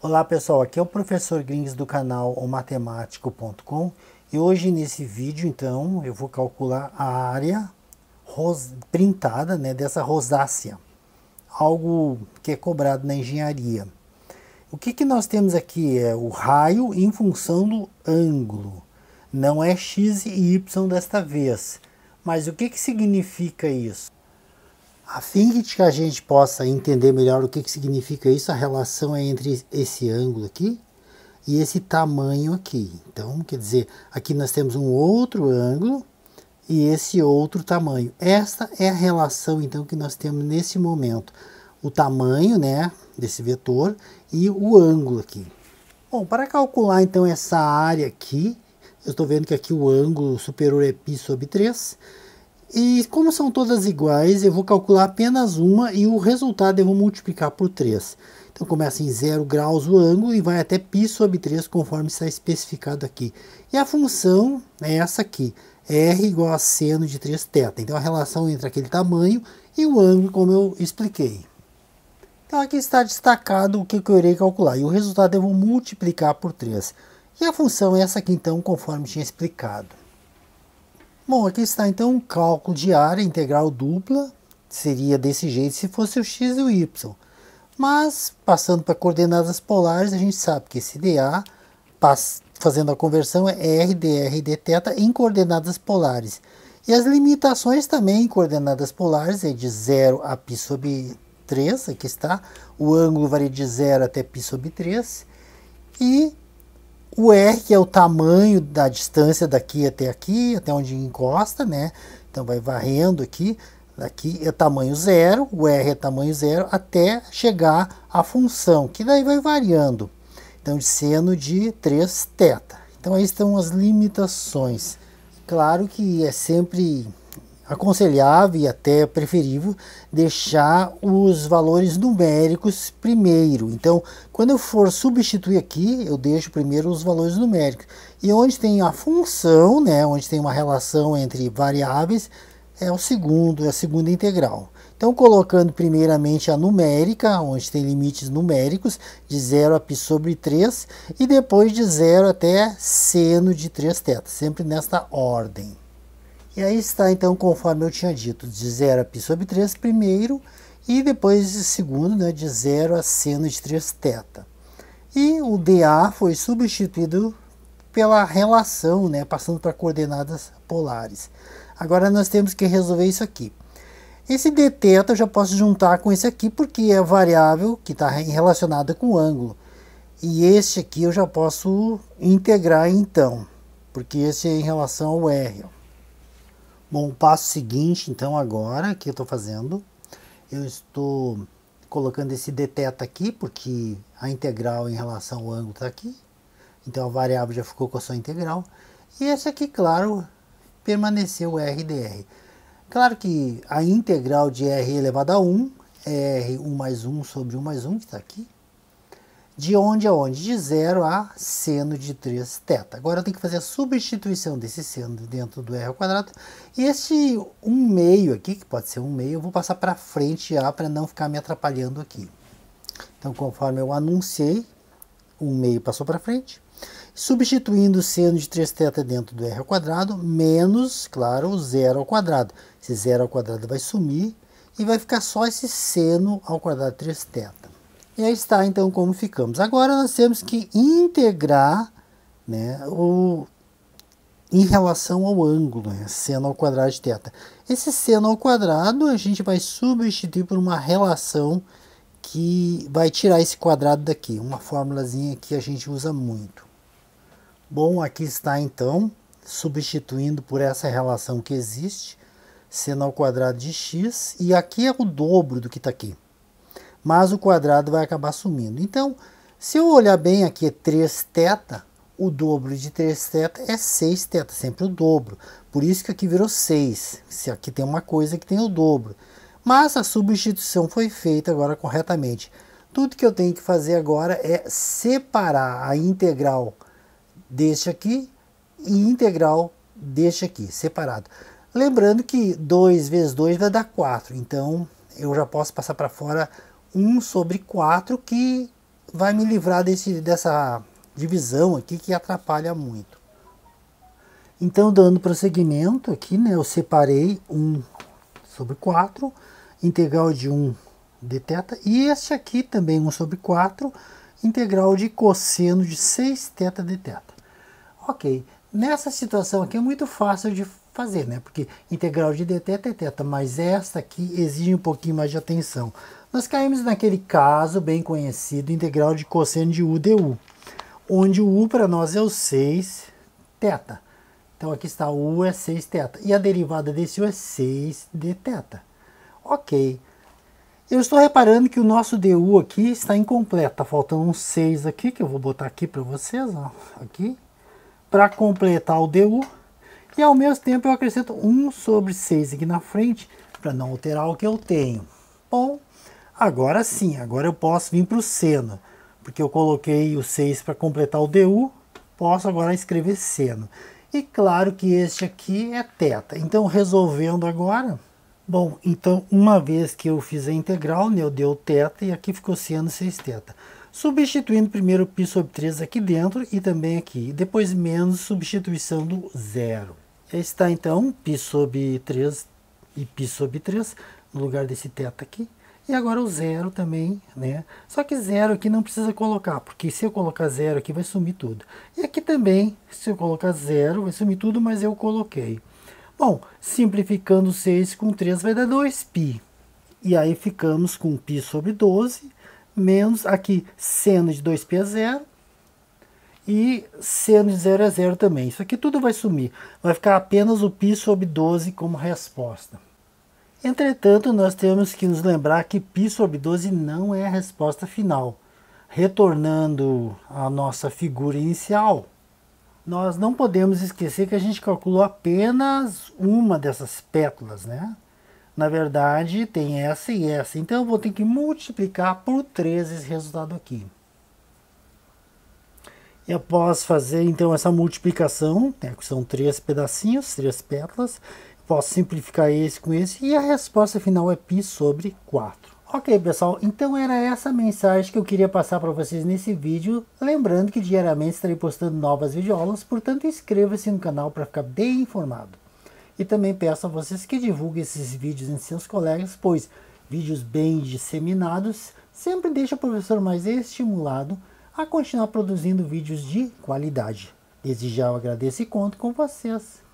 Olá pessoal, aqui é o professor Grings do canal O matemático.com e hoje nesse vídeo então eu vou calcular a área printada né, dessa rosácea, algo que é cobrado na engenharia. O que, que nós temos aqui é o raio em função do ângulo, não é x e y desta vez, mas o que, que significa isso? A fim de que a gente possa entender melhor o que, que significa isso, a relação é entre esse ângulo aqui e esse tamanho aqui. Então, quer dizer, aqui nós temos um outro ângulo e esse outro tamanho. Esta é a relação, então, que nós temos nesse momento. O tamanho, né, desse vetor e o ângulo aqui. Bom, para calcular, então, essa área aqui, eu estou vendo que aqui o ângulo superior é π sobre 3 e como são todas iguais, eu vou calcular apenas uma e o resultado eu vou multiplicar por 3. Então começa em 0 graus o ângulo e vai até π sobre 3 conforme está especificado aqui. E a função é essa aqui, r igual a seno de 3 θ. Então a relação entre aquele tamanho e o ângulo como eu expliquei. Então aqui está destacado o que eu irei calcular e o resultado eu vou multiplicar por 3. E a função é essa aqui então conforme tinha explicado. Bom, aqui está então um cálculo de área integral dupla, seria desse jeito se fosse o x e o y. Mas, passando para coordenadas polares, a gente sabe que esse dA, fazendo a conversão, é r dr dθ em coordenadas polares. E as limitações também em coordenadas polares é de 0 a π sobre 3, aqui está. O ângulo varia de 0 até π sobre 3. E o R, é o tamanho da distância daqui até aqui, até onde encosta, né? Então vai varrendo aqui. Daqui é tamanho zero, o R é tamanho zero, até chegar à função, que daí vai variando. Então, de seno de 3 θ. Então, aí estão as limitações. Claro que é sempre aconselhável e até preferível deixar os valores numéricos primeiro. Então, quando eu for substituir aqui, eu deixo primeiro os valores numéricos. E onde tem a função, né, onde tem uma relação entre variáveis, é o segundo, é a segunda integral. Então, colocando primeiramente a numérica, onde tem limites numéricos, de 0 a π sobre 3, e depois de 0 até seno de 3 θ, sempre nesta ordem. E aí está, então, conforme eu tinha dito, de 0 a π sobre 3 primeiro, e depois de segundo, né, de 0 a seno de 3 θ. E o dA foi substituído pela relação, né, passando para coordenadas polares. Agora nós temos que resolver isso aqui. Esse dθ eu já posso juntar com esse aqui, porque é variável que está relacionada com o ângulo. E este aqui eu já posso integrar então, porque esse é em relação ao R. Bom, o passo seguinte, então, agora, que eu estou fazendo, eu estou colocando esse dθ aqui, porque a integral em relação ao ângulo está aqui, então a variável já ficou com a sua integral, e esse aqui, claro, permaneceu r dr. Claro que a integral de r elevado a 1 é r1 mais 1 sobre 1 mais 1, que está aqui, de onde a onde? De zero a seno de 3 θ. Agora eu tenho que fazer a substituição desse seno dentro do r ao quadrado. E este 1 meio aqui, que pode ser 1 meio, eu vou passar para frente já para não ficar me atrapalhando aqui. Então, conforme eu anunciei, 1 meio passou para frente. Substituindo o seno de 3 θ dentro do r ao quadrado, menos, claro, o zero ao quadrado. Esse zero ao quadrado vai sumir e vai ficar só esse seno ao quadrado de 3 θ. E aí está então como ficamos. Agora nós temos que integrar né, o, em relação ao ângulo, né, seno ao quadrado de θ. Esse seno ao quadrado a gente vai substituir por uma relação que vai tirar esse quadrado daqui, uma formulazinha que a gente usa muito. Bom, aqui está então, substituindo por essa relação que existe, seno ao quadrado de x, e aqui é o dobro do que está aqui mas o quadrado vai acabar sumindo. Então, se eu olhar bem aqui, é 3 θ, o dobro de 3 θ é 6 θ, sempre o dobro. Por isso que aqui virou 6, se aqui tem uma coisa que tem o dobro. Mas a substituição foi feita agora corretamente. Tudo que eu tenho que fazer agora é separar a integral deste aqui e integral deste aqui, separado. Lembrando que 2 vezes 2 vai dar 4, então eu já posso passar para fora 1 sobre 4 que vai me livrar desse, dessa divisão aqui que atrapalha muito. Então, dando prosseguimento aqui, né, eu separei 1 sobre 4, integral de 1 dθ, e este aqui também 1 sobre 4, integral de cosseno de 6 θ dθ. Ok, nessa situação aqui é muito fácil de fazer, né? Porque integral de dt é teta, mas esta aqui exige um pouquinho mais de atenção. Nós caímos naquele caso bem conhecido, integral de cosseno de u du, onde o u para nós é o 6 θ. Então aqui está u é 6 θ, e a derivada desse u é 6 dθ. Ok. Eu estou reparando que o nosso du aqui está incompleto, tá faltando um 6 aqui, que eu vou botar aqui para vocês, ó, aqui. Para completar o du, e ao mesmo tempo eu acrescento 1 sobre 6 aqui na frente, para não alterar o que eu tenho. Bom, agora sim, agora eu posso vir para o seno, porque eu coloquei o 6 para completar o DU, posso agora escrever seno. E claro que este aqui é teta. Então resolvendo agora, Bom, então uma vez que eu fiz a integral, né, eu dei o teta e aqui ficou seno 6 teta. Substituindo primeiro π sobre 3 aqui dentro e também aqui. E depois menos substituição do zero está então π sobre 3 e π sobre 3 no lugar desse θ aqui. E agora o zero também, né? Só que zero aqui não precisa colocar, porque se eu colocar zero aqui vai sumir tudo. E aqui também, se eu colocar zero, vai sumir tudo, mas eu coloquei. Bom, simplificando 6 com 3 vai dar 2π. E aí ficamos com π sobre 12, menos aqui seno de 2π é zero, e seno de 0 a 0 também. Isso aqui tudo vai sumir, vai ficar apenas o π sobre 12 como resposta. Entretanto, nós temos que nos lembrar que π sobre 12 não é a resposta final. Retornando à nossa figura inicial, nós não podemos esquecer que a gente calculou apenas uma dessas pétalas, né? Na verdade, tem essa e essa. Então, eu vou ter que multiplicar por 3 esse resultado aqui. Eu posso fazer então essa multiplicação, né, que são três pedacinhos, três pétalas, posso simplificar esse com esse e a resposta final é π sobre 4. Ok, pessoal, então era essa mensagem que eu queria passar para vocês nesse vídeo. Lembrando que diariamente estarei postando novas videoaulas, portanto inscreva-se no canal para ficar bem informado. E também peço a vocês que divulguem esses vídeos entre seus colegas, pois vídeos bem disseminados sempre deixa o professor mais estimulado a continuar produzindo vídeos de qualidade. Desde já eu agradeço e conto com vocês.